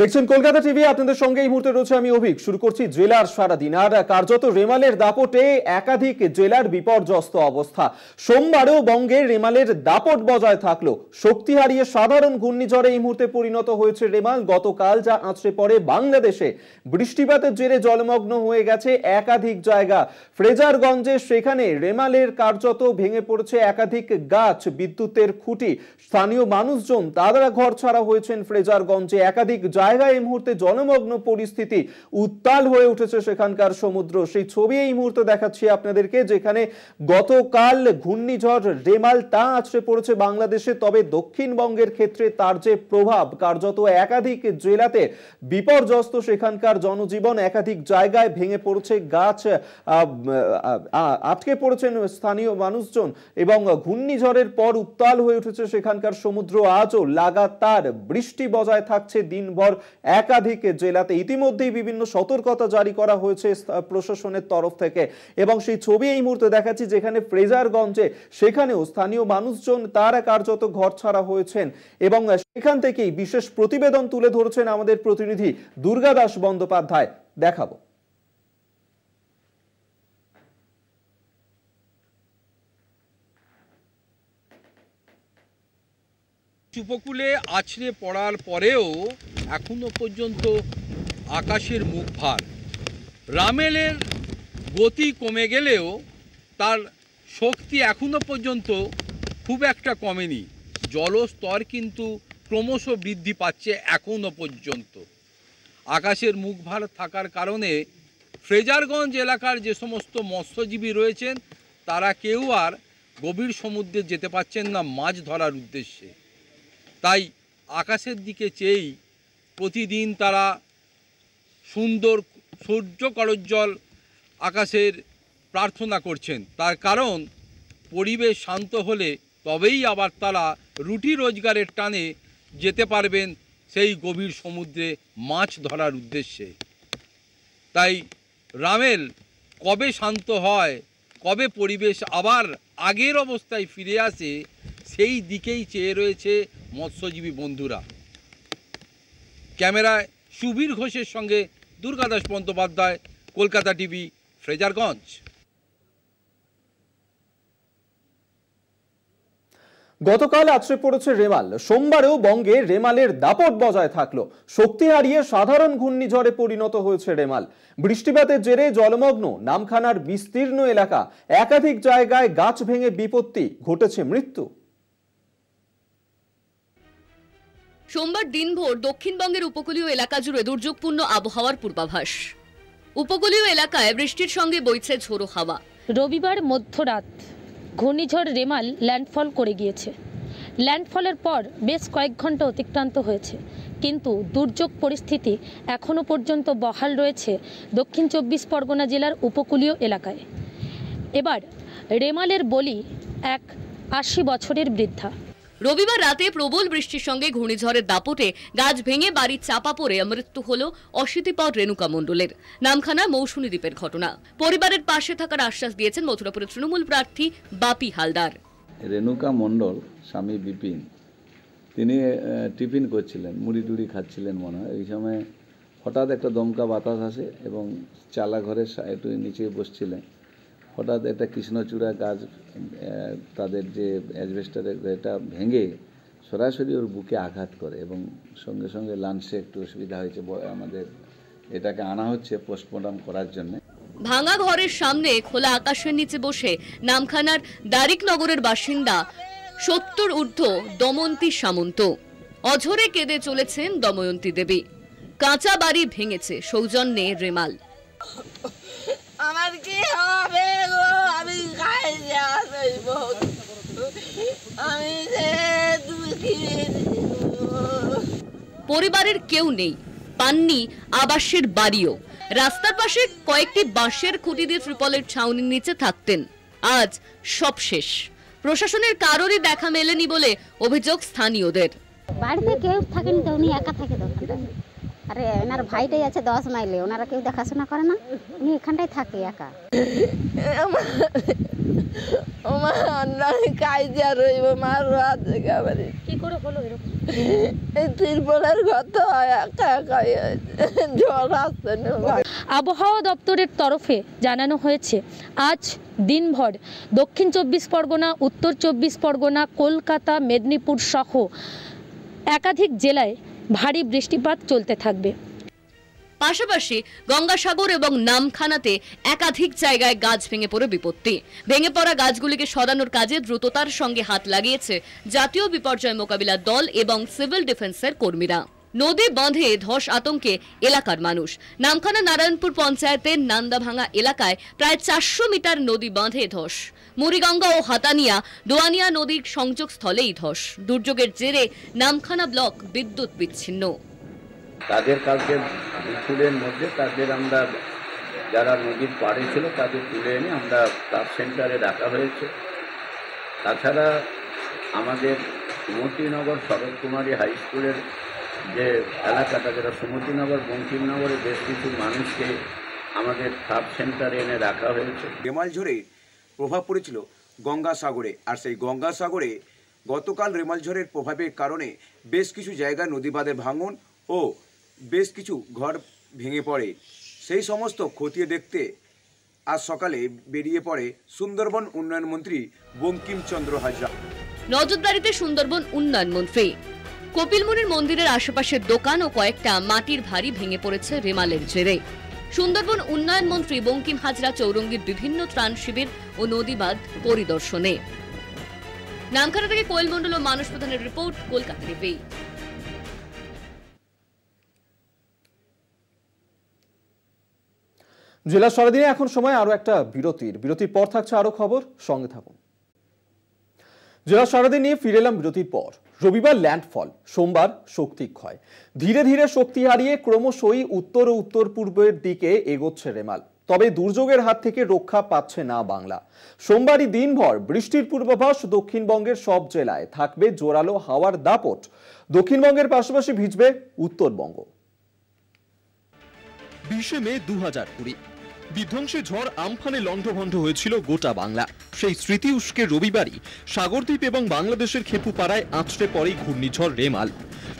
দেখছেন কলকাতা টিভি আপনাদের সঙ্গে এই মুহূর্তে রয়েছে আমি অভিক শুরু করছি জেলার সারাদিন আর কার্যত রেমালের দাপটে একাধিক জেলার বিপর্যস্ত অবস্থা সোমবারও বঙ্গে রেমালের দাপট বজায় থাকলো শক্তি হারিয়ে সাধারণ ঘূর্ণিঝড়ে এই মুহূর্তে পরিণত হয়েছে রেমাল গতকাল যা আঁচড়ে পড়ে বাংলাদেশে বৃষ্টিপাতের জেরে জলমগ্ন হয়ে গেছে একাধিক জায়গা ফ্রেজারগঞ্জে সেখানে রেমালের কার্যত ভেঙে পড়েছে একাধিক গাছ বিদ্যুতের খুঁটি স্থানীয় মানুষজন তারা ঘর ছাড়া হয়েছেন ফ্রেজারগঞ্জে একাধিক জায়গায় এই মুহূর্তে জনমগ্ন পরিস্থিতি উত্তাল হয়ে উঠেছে সেখানকার সমুদ্র সেই ছবি এই মুহূর্তে দেখাচ্ছি আপনাদেরকে যেখানে গতকাল ঘূর্ণিঝড় রেমাল তা আছড়ে পড়েছে বাংলাদেশে তবে দক্ষিণবঙ্গের ক্ষেত্রে তার যে প্রভাব কার্যত একাধিক জেলাতে বিপর্যস্ত সেখানকার জনজীবন একাধিক জায়গায় ভেঙে পড়েছে গাছ আটকে পড়েছেন স্থানীয় মানুষজন এবং ঘূর্ণিঝড়ের পর উত্তাল হয়ে উঠেছে সেখানকার সমুদ্র আজও লাগাতার বৃষ্টি বজায় থাকছে দিনভর পর একাধিক জেলাতে ইতিমধ্যেই বিভিন্ন সতর্কতা জারি করা হয়েছে প্রশাসনের তরফ থেকে এবং সেই ছবি এই মুহূর্তে দেখাচ্ছি যেখানে ফ্রেজারগঞ্জে সেখানেও স্থানীয় মানুষজন তারা কার্যত ঘর ছাড়া হয়েছেন এবং সেখান থেকেই বিশেষ প্রতিবেদন তুলে ধরছেন আমাদের প্রতিনিধি দুর্গাদাস বন্দ্যোপাধ্যায় দেখাবো উপকূলে আছড়ে পড়ার পরেও এখনও পর্যন্ত আকাশের মুখ ভার রামেলের গতি কমে গেলেও তার শক্তি এখনও পর্যন্ত খুব একটা কমেনি জলস্তর কিন্তু ক্রমশ বৃদ্ধি পাচ্ছে এখনও পর্যন্ত আকাশের মুখ ভার থাকার কারণে ফ্রেজারগঞ্জ এলাকার যে সমস্ত মৎস্যজীবী রয়েছেন তারা কেউ আর গভীর সমুদ্রে যেতে পারছেন না মাছ ধরার উদ্দেশ্যে তাই আকাশের দিকে চেয়েই প্রতিদিন তারা সুন্দর সূর্য করজ্জ্বল আকাশের প্রার্থনা করছেন তার কারণ পরিবেশ শান্ত হলে তবেই আবার তারা রুটি রোজগারের টানে যেতে পারবেন সেই গভীর সমুদ্রে মাছ ধরার উদ্দেশ্যে তাই রামেল কবে শান্ত হয় কবে পরিবেশ আবার আগের অবস্থায় ফিরে আসে সেই দিকেই চেয়ে রয়েছে মৎস্যজীবী বন্ধুরা ক্যামেরায় সুবীর ঘোষের সঙ্গে দুর্গাদাস বন্দ্যোপাধ্যায় কলকাতা টিভি ফ্রেজারগঞ্জ গতকাল আছড়ে পড়েছে রেমাল সোমবারেও বঙ্গে রেমালের দাপট বজায় থাকলো শক্তি হারিয়ে সাধারণ ঘূর্ণিঝড়ে পরিণত হয়েছে রেমাল বৃষ্টিপাতের জেরে জলমগ্ন নামখানার বিস্তীর্ণ এলাকা একাধিক জায়গায় গাছ ভেঙে বিপত্তি ঘটেছে মৃত্যু সোমবার দিনভর দক্ষিণবঙ্গের উপকূলীয় এলাকা জুড়ে দুর্যোগপূর্ণ আবহাওয়ার পূর্বাভাস উপকূলীয় এলাকায় বৃষ্টির সঙ্গে বইছে ঝোড়ো হাওয়া রবিবার মধ্যরাত ঘূর্ণিঝড় রেমাল ল্যান্ডফল করে গিয়েছে ল্যান্ডফলের পর বেশ কয়েক ঘন্টা অতিক্রান্ত হয়েছে কিন্তু দুর্যোগ পরিস্থিতি এখনও পর্যন্ত বহাল রয়েছে দক্ষিণ চব্বিশ পরগনা জেলার উপকূলীয় এলাকায় এবার রেমালের বলি এক আশি বছরের বৃদ্ধা রবিবার রাতে প্রবল বৃষ্টির সঙ্গে ঘূর্ণিঝড়ের দাপটে গাছ ভেঙে বাড়ির চাপা পড়ে মৃত্যু হল অশীতিপর রেণুকা মণ্ডলের নামখানা মৌসুমী দ্বীপের ঘটনা পরিবারের পাশে থাকার আশ্বাস দিয়েছেন মথুরাপুরের তৃণমূল প্রার্থী বাপি হালদার রেণুকা মণ্ডল স্বামী বিপিন তিনি টিফিন করছিলেন মুড়ি টুড়ি খাচ্ছিলেন মনে হয় এই সময় হঠাৎ একটা দমকা বাতাস আসে এবং চালা ঘরের একটু নিচে বসছিলেন হঠাৎ একটা কৃষ্ণচূড়া গাছ তাদের যে অ্যাজবেস্টারের এটা ভেঙে সরাসরি ওর বুকে আঘাত করে এবং সঙ্গে সঙ্গে লাঞ্চে একটু অসুবিধা হয়েছে আমাদের এটাকে আনা হচ্ছে পোস্টমর্টম করার জন্য ভাঙা ঘরের সামনে খোলা আকাশের নিচে বসে নামখানার দারিক নগরের বাসিন্দা সত্তর ঊর্ধ্ব দমন্তী সামন্ত অঝরে কেঁদে চলেছেন দময়ন্তী দেবী কাঁচা বাড়ি ভেঙেছে সৌজন্যে রেমাল আমার কি হবে গো আমি আমি পরিবারের কেউ নেই পাননি আবাসের বাড়িও রাস্তার পাশে কয়েকটি বাঁশের খুঁটি দিয়ে ত্রিপলের ছাউনির নিচে থাকতেন আজ সব শেষ প্রশাসনের কারোরই দেখা মেলেনি বলে অভিযোগ স্থানীয়দের বাড়িতে কেউ থাকেন তো উনি একা থাকে দোকানটা আরে ওনার ভাইটাই আছে দশ মাইলে ওনারা কেউ দেখাশোনা করে না উনি এখানটাই থাকে একা আবহাওয়া দপ্তরের তরফে জানানো হয়েছে আজ দিনভর দক্ষিণ চব্বিশ পরগনা উত্তর চব্বিশ পরগনা কলকাতা মেদিনীপুর সহ একাধিক জেলায় ভারী বৃষ্টিপাত চলতে থাকবে পাশাপাশি গঙ্গাসাগর এবং নামখানাতে একাধিক জায়গায় গাছ ভেঙে পড়ে বিপত্তি ভেঙে পড়া গাছগুলিকে সরানোর কাজে দ্রুততার সঙ্গে হাত লাগিয়েছে জাতীয় বিপর্যয় মোকাবিলা দল এবং সিভিল ডিফেন্সের কর্মীরা নদী বাঁধে ধস আতঙ্কে এলাকার মানুষ নামখানা নারায়ণপুর পঞ্চায়েতের নান্দাভাঙা এলাকায় প্রায় চারশো মিটার নদী বাঁধে ধস মুড়িগঙ্গা ও হাতানিয়া দোয়ানিয়া নদীর সংযোগস্থলেই ধস দুর্যোগের জেরে নামখানা ব্লক বিদ্যুৎ বিচ্ছিন্ন তাদের কালকে দুপুরের মধ্যে তাদের আমরা যারা নদীর পাড়ে ছিল তাদের তুলে এনে আমরা তার সেন্টারে রাখা হয়েছে তাছাড়া আমাদের মতিনগর শরৎ কুমারী হাই স্কুলের যে এলাকাটা যেটা সুমতিনগর বঙ্কিমনগরে বেশ কিছু মানুষকে আমাদের সাব সেন্টারে এনে রাখা হয়েছে রেমাল ঝড়ের প্রভাব পড়েছিল গঙ্গাসাগরে আর সেই গঙ্গাসাগরে গতকাল রেমাল ঝড়ের প্রভাবের কারণে বেশ কিছু জায়গায় নদীবাদের ভাঙন ও বেশ কিছু ঘর ভেঙে পড়ে সেই সমস্ত খতিয়ে দেখতে আজ সকালে বেরিয়ে পড়ে সুন্দরবন উন্নয়ন মন্ত্রী বঙ্কিমচন্দ্র হাজরা নজরদারিতে সুন্দরবন উন্নয়ন মন্ত্রী কপিলমুনির মন্দিরের আশেপাশের দোকান ও কয়েকটা মাটির ভারী ভেঙে পড়েছে রেমালের জেরে সুন্দরবন উন্নয়ন মন্ত্রী বঙ্কিম হাজরা চৌরঙ্গীর বিভিন্ন ত্রাণ শিবির ও নদীবাদ পরিদর্শনে নামখানা থেকে কোয়েল মন্ডল ও মানুষ প্রধানের রিপোর্ট কলকাতা থেকে জেলা সরাদিনে এখন সময় আরো একটা বিরতির বিরতির পর থাকছে আরো খবর সঙ্গে থাকুন জেলা সারাদিন নিয়ে ফিরে এলাম বিরতির পর রবিবার ল্যান্ডফল সোমবার শক্তি ক্ষয় ধীরে ধীরে শক্তি হারিয়ে ক্রমশই উত্তর ও উত্তর পূর্বের দিকে এগোচ্ছে রেমাল তবে দুর্যোগের হাত থেকে রক্ষা পাচ্ছে না বাংলা সোমবারই দিনভর বৃষ্টির পূর্বাভাস দক্ষিণবঙ্গের সব জেলায় থাকবে জোরালো হাওয়ার দাপট দক্ষিণবঙ্গের পাশাপাশি ভিজবে উত্তরবঙ্গ বিশে মে দু বিধ্বংসী ঝড় আমফানে লণ্ডভণ্ড হয়েছিল গোটা বাংলা সেই স্মৃতি উস্কে রবিবারই সাগরদ্বীপ এবং বাংলাদেশের খেপুপাড়ায় আঁচড়ে পড়ে ঘূর্ণিঝড় রেমাল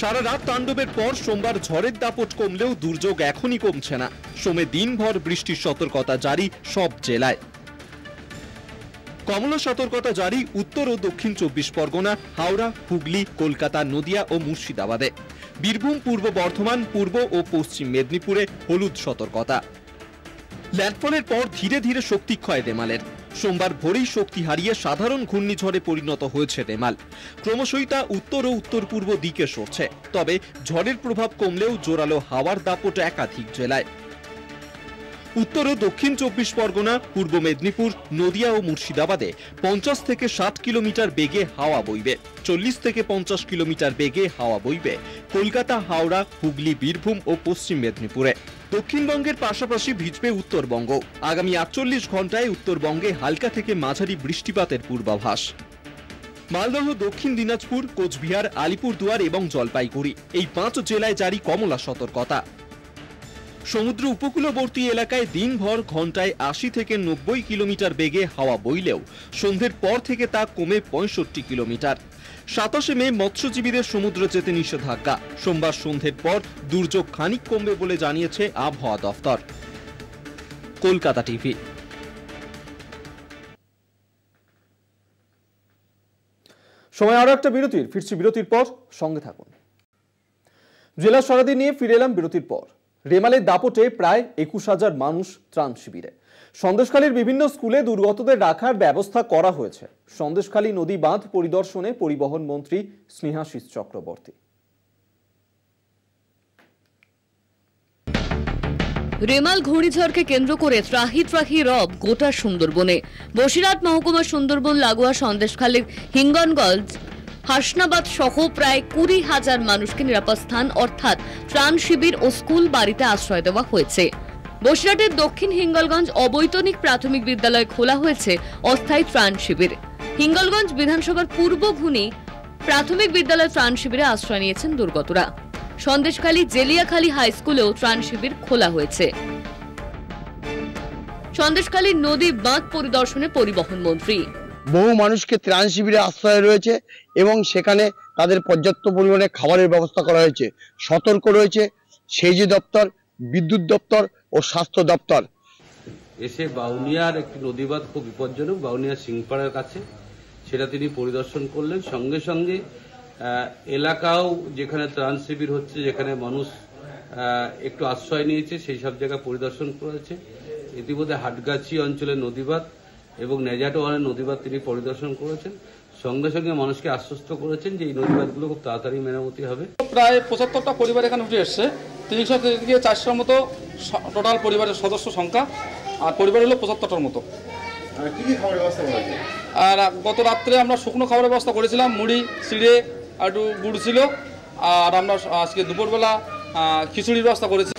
সারা রাত তাণ্ডবের পর সোমবার ঝড়ের দাপট কমলেও দুর্যোগ এখনই কমছে না সোমে দিনভর বৃষ্টির সতর্কতা জারি সব জেলায় কমলা সতর্কতা জারি উত্তর ও দক্ষিণ চব্বিশ পরগনা হাওড়া হুগলি কলকাতা নদিয়া ও মুর্শিদাবাদে বীরভূম পূর্ব বর্ধমান পূর্ব ও পশ্চিম মেদিনীপুরে হলুদ সতর্কতা ল্যান্ডফলের পর ধীরে ধীরে শক্তি ক্ষয় দেমালের সোমবার ভোরেই শক্তি হারিয়ে সাধারণ ঘূর্ণিঝড়ে পরিণত হয়েছে দেমাল ক্রমশই তা উত্তর ও উত্তর পূর্ব দিকে সরছে তবে ঝড়ের প্রভাব কমলেও জোরালো হাওয়ার দাপট একাধিক জেলায় উত্তর ও দক্ষিণ চব্বিশ পরগনা পূর্ব মেদিনীপুর নদিয়া ও মুর্শিদাবাদে পঞ্চাশ থেকে ষাট কিলোমিটার বেগে হাওয়া বইবে চল্লিশ থেকে পঞ্চাশ কিলোমিটার বেগে হাওয়া বইবে কলকাতা হাওড়া হুগলি বীরভূম ও পশ্চিম মেদিনীপুরে দক্ষিণবঙ্গের পাশাপাশি ভিজবে উত্তরবঙ্গ আগামী আটচল্লিশ ঘন্টায় উত্তরবঙ্গে হালকা থেকে মাঝারি বৃষ্টিপাতের পূর্বাভাস মালদহ দক্ষিণ দিনাজপুর কোচবিহার আলিপুরদুয়ার এবং জলপাইগুড়ি এই পাঁচ জেলায় জারি কমলা সতর্কতা সমুদ্র উপকূলবর্তী এলাকায় দিনভর ঘন্টায় আশি থেকে নব্বই কিলোমিটার বেগে হাওয়া বইলেও সন্ধ্যের পর থেকে তা কমে পঁয়ষট্টি কিলোমিটার সাতাশে মে মৎস্যজীবীদের সমুদ্র যেতে নিষেধাজ্ঞা সোমবার সন্ধ্যের পর দুর্যোগ খানিক কমবে বলে জানিয়েছে আবহাওয়া দফতর কলকাতা টিভি সময় আরো একটা বিরতির ফিরছি বিরতির পর সঙ্গে থাকুন জেলা সরাদি নিয়ে ফিরে এলাম বিরতির পর রেমালের দাপটে প্রায় একুশ হাজার মানুষ ত্রাণ শিবিরে সন্দেশখালীর বিভিন্ন স্কুলে দুর্গতদের রাখার ব্যবস্থা করা হয়েছে সন্দেশখালী নদী বাঁধ পরিদর্শনে পরিবহন মন্ত্রী স্নেহাশিস চক্রবর্তী রেমাল ঘূর্ণিঝড়কে কেন্দ্র করে ত্রাহি ত্রাহি রব গোটা সুন্দরবনে বসিরহাট মহকুমা সুন্দরবন লাগোয়া সন্দেশখালীর হিঙ্গনগঞ্জ হাসনাবাদ সহ প্রায় কুড়ি হাজার মানুষকে নিরাপদ স্থান অর্থাৎ ত্রাণ শিবির ও স্কুল বাড়িতে আশ্রয় দেওয়া হয়েছে বসিরহাটের দক্ষিণ হিঙ্গলগঞ্জ অবৈতনিক প্রাথমিক বিদ্যালয় খোলা হয়েছে অস্থায়ী ত্রাণ শিবির হিঙ্গলগঞ্জ বিধানসভার পূর্ব ঘুনি প্রাথমিক বিদ্যালয় ত্রাণ শিবিরে আশ্রয় নিয়েছেন দুর্গতরা সন্দেশখালী জেলিয়াখালী হাই স্কুলেও ত্রাণ শিবির খোলা হয়েছে সন্দেশখালী নদী বাঁধ পরিদর্শনে পরিবহন মন্ত্রী বহু মানুষকে ত্রাণ শিবিরে আশ্রয় রয়েছে এবং সেখানে তাদের পর্যাপ্ত পরিমাণে খাবারের ব্যবস্থা করা হয়েছে সতর্ক রয়েছে সেজি দপ্তর বিদ্যুৎ দপ্তর ও স্বাস্থ্য দপ্তর এসে বাউনিয়ার একটি নদীবাদ খুব বিপজ্জনক বাউনিয়া সিংপাড়ার কাছে সেটা তিনি পরিদর্শন করলেন সঙ্গে সঙ্গে এলাকাও যেখানে ত্রাণ শিবির হচ্ছে যেখানে মানুষ একটু আশ্রয় নিয়েছে সেই সব জায়গা পরিদর্শন করেছে ইতিমধ্যে হাটগাছি অঞ্চলের নদীবাদ এবং নেজাটোয়ানের নদীবাদ তিনি পরিদর্শন করেছেন সঙ্গে সঙ্গে মানুষকে আশ্বস্ত করেছেন যে এই নদীবাদগুলো খুব তাড়াতাড়ি মেরামতি হবে প্রায় পঁচাত্তরটা পরিবার এখানে উঠে এসছে তিনশো থেকে চারশোর মতো টোটাল পরিবারের সদস্য সংখ্যা আর পরিবার হলো পঁচাত্তরটার মতো আর গত রাত্রে আমরা শুকনো খাবারের ব্যবস্থা করেছিলাম মুড়ি চিড়ে একটু গুড় ছিল আর আমরা আজকে দুপুরবেলা খিচুড়ির ব্যবস্থা করেছি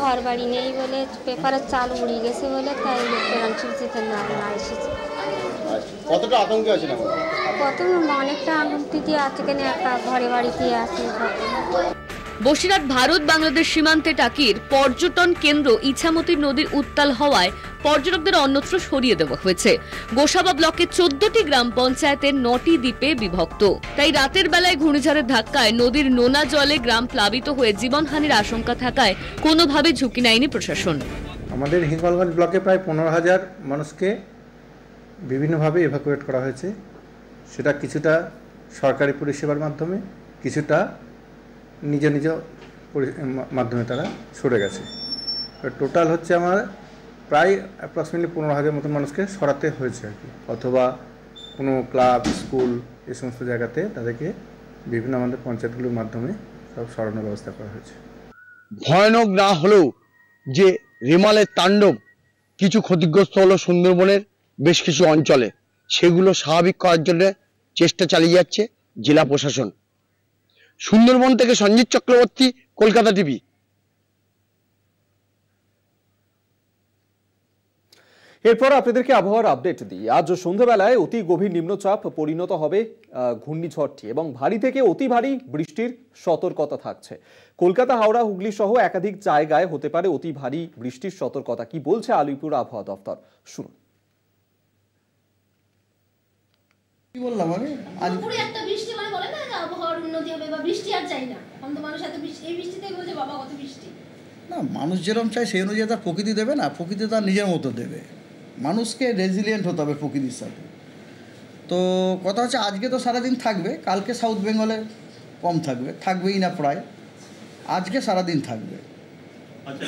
ঘর বাড়ি নেই বলে পেপারের চাল উড়ি গেছে বলে তাই লোকের চিকিৎসিতে না কতটা আছে অনেকটা আছে কেন একটা ঘরে বাড়িতে আছে বসিরহাট ভারত বাংলাদেশ সীমান্তে টাকির পর্যটন কেন্দ্র ইছামতি নদীর উত্তাল হওয়ায় পর্যটকদের অন্যত্র সরিয়ে দেওয়া হয়েছে গোসাবা ব্লকে চোদ্দটি গ্রাম পঞ্চায়েতের নটি দ্বীপে বিভক্ত তাই রাতের বেলায় ঘূর্ণিঝড়ের ধাক্কায় নদীর নোনা জলে গ্রাম প্লাবিত হয়ে জীবনহানির আশঙ্কা থাকায় কোনোভাবে ঝুঁকি নেয়নি প্রশাসন আমাদের হিঙ্গলগঞ্জ ব্লকে প্রায় পনেরো হাজার মানুষকে বিভিন্নভাবে এভাকুয়েট করা হয়েছে সেটা কিছুটা সরকারি পরিষেবার মাধ্যমে কিছুটা নিজ নিজ মাধ্যমে তারা সরে গেছে টোটাল হচ্ছে আমার প্রায় অ্যাপ্রক্সিমেটলি পনেরো হাজার মতো মানুষকে সরাতে হয়েছে আর কি অথবা কোনো ক্লাব স্কুল এই সমস্ত জায়গাতে তাদেরকে বিভিন্ন আমাদের পঞ্চায়েতগুলোর মাধ্যমে সব সরানোর ব্যবস্থা করা হয়েছে ভয়ানক না হলেও যে রেমালের তাণ্ডব কিছু ক্ষতিগ্রস্ত হলো সুন্দরবনের বেশ কিছু অঞ্চলে সেগুলো স্বাভাবিক করার জন্য চেষ্টা চালিয়ে যাচ্ছে জেলা প্রশাসন সুন্দরবন থেকে সঞ্জিত চক্রবর্তী কলকাতা টিভি এরপর আপনাদেরকে আবহাওয়ার আপডেট দিই আজ সন্ধ্যাবেলায় অতি গভীর নিম্নচাপ পরিণত হবে ঘূর্ণিঝড়টি এবং ভারী থেকে অতি ভারী বৃষ্টির সতর্কতা থাকছে কলকাতা হাওড়া হুগলি সহ একাধিক জায়গায় হতে পারে অতি ভারী বৃষ্টির সতর্কতা কি বলছে আলিপুর আবহাওয়া দপ্তর শুনুন কি বললাম আমি আজ পুরো একটা বৃষ্টি মানে বলে না আবহাওয়ার উন্নতি হবে বা বৃষ্টি আর চাই না তো মানুষ এত বৃষ্টি এই বৃষ্টিতেই বলছে বাবা কত বৃষ্টি না মানুষ যেরকম চায় সেই অনুযায়ী তার প্রকৃতি দেবে না প্রকৃতি তার নিজের মতো দেবে মানুষকে রেজিলিয়েন্ট হতে হবে প্রকৃতির সাথে তো কথা হচ্ছে আজকে তো সারাদিন থাকবে কালকে সাউথ বেঙ্গলে কম থাকবে থাকবেই না প্রায় আজকে সারাদিন থাকবে আচ্ছা,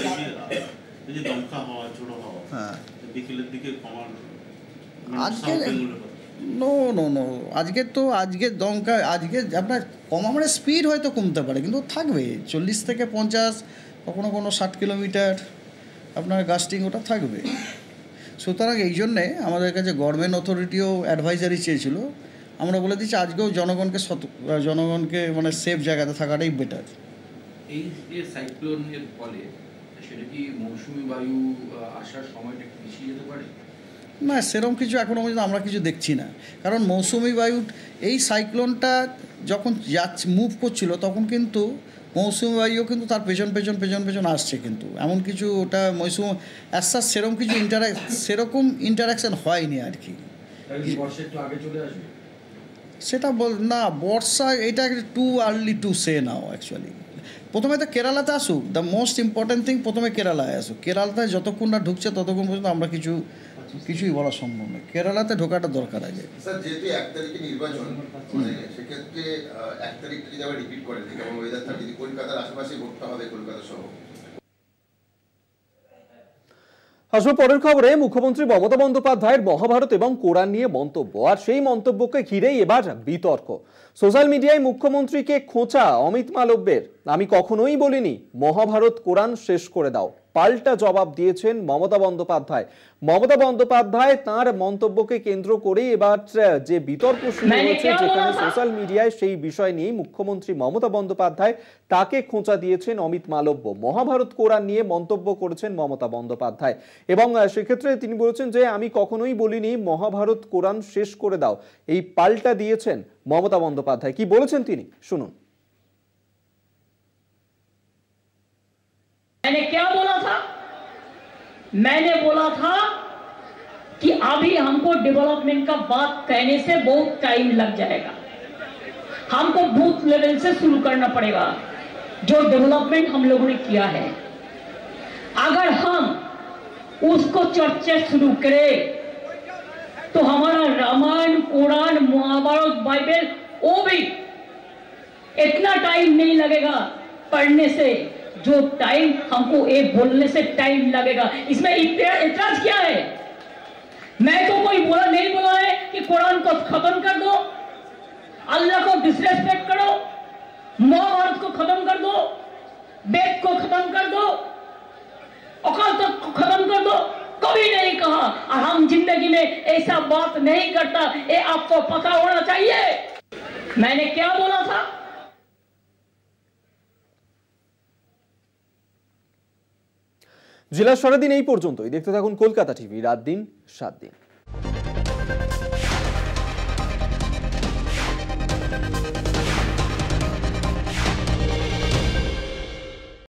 হ্যাঁ আজকে নো নো নো আজকে তো আজকে দমকা আজকে আপনার কম আমার স্পিড হয়তো কমতে পারে কিন্তু থাকবে চল্লিশ থেকে পঞ্চাশ কখনো কোনো ষাট কিলোমিটার আপনার গাস্টিং ওটা থাকবে সুতরাং এই জন্যে আমাদের কাছে গভর্নমেন্ট অথরিটিও অ্যাডভাইজারি চেয়েছিল আমরা বলে দিচ্ছি আজকেও জনগণকে সত জনগণকে মানে সেফ জায়গাতে থাকাটাই বেটার এই যে সাইক্লোনের ফলে সেটা কি মৌসুমি বায়ু আসার সময়টা পিছিয়ে যেতে পারে না সেরকম কিছু এখনও পর্যন্ত আমরা কিছু দেখছি না কারণ মৌসুমি বায়ুর এই সাইক্লোনটা যখন যাচ্ছে মুভ করছিল তখন কিন্তু মৌসুমি বায়ুও কিন্তু তার পেছন পেছন পেছন পেছন আসছে কিন্তু এমন কিছু ওটা মৌসুম অ্যাসার সেরকম কিছু ইন্টারাক সেরকম ইন্টারাকশান হয়নি আর কি সেটা বল না বর্ষা এটা too early to say now actually প্রথমে তো কেরালাতে আসুক দ্য মোস্ট ইম্পর্ট্যান্ট থিং প্রথমে কেরালায় আসুক কেরালাতে যতক্ষণ না ঢুকছে ততক্ষণ পর্যন্ত আমরা কিছু আচ্ছা, কিছুই বলা সম্ভব নয় কেরালাতে ঢোকাটা দরকার আগে আসবো পরের খবরে মুখ্যমন্ত্রী মমতা বন্দ্যোপাধ্যায়ের মহাভারত এবং কোরআন নিয়ে মন্তব্য আর সেই মন্তব্যকে ঘিরেই এবার বিতর্ক সোশ্যাল মিডিয়ায় মুখ্যমন্ত্রীকে খোঁচা অমিত মালব্যের আমি কখনোই বলিনি মহাভারত কোরআন শেষ করে দাও পাল্টা জবাব দিয়েছেন মমতা বন্দ্যোপাধ্যায় মমতা বন্দ্যোপাধ্যায় তার মন্তব্যকে কেন্দ্র করে এবার যে বিতর্ক শুরু মানে হয়েছে যেখানে সোশ্যাল মিডিয়ায় সেই বিষয় নিয়ে মুখ্যমন্ত্রী মমতা বন্দ্যোপাধ্যায় তাকে খোঁচা দিয়েছেন অমিত মালব্য মহাভারত কোরআন নিয়ে মন্তব্য করেছেন মমতা বন্দ্যোপাধ্যায় এবং সেক্ষেত্রে তিনি বলেছেন যে আমি কখনোই বলিনি মহাভারত কোরআন শেষ করে দাও এই পাল্টা দিয়েছেন মমতা বন্দ্যোপাধ্যায় কি বলেছেন তিনি শুনুন मैंने क्या बोला था मैंने बोला था कि अभी हमको डेवलपमेंट का बात कहने से बहुत टाइम लग जाएगा हमको बूथ लेवल से शुरू करना पड़ेगा जो डेवलपमेंट हम लोगों ने किया है अगर हम उसको चर्चा शुरू करें तो हमारा रामायण कुरान महाभारत बाइबल वो भी इतना टाइम नहीं लगेगा पढ़ने से जो टाइम हमको एक बोलने से टाइम लगेगा इसमें इतराज क्या है मैं तो कोई बोला नहीं बोला है कि कुरान को खत्म कर दो अल्लाह को डिसरेस्पेक्ट करो मौ औरत को खत्म कर दो बेद को खत्म कर दो तो को खत्म कर दो कभी नहीं कहा और हम जिंदगी में ऐसा बात नहीं करता ये आपको पता होना चाहिए मैंने क्या बोला था জেলা সারাদিন এই পর্যন্তই দেখতে থাকুন কলকাতা টিভি রাত দিন সাত দিন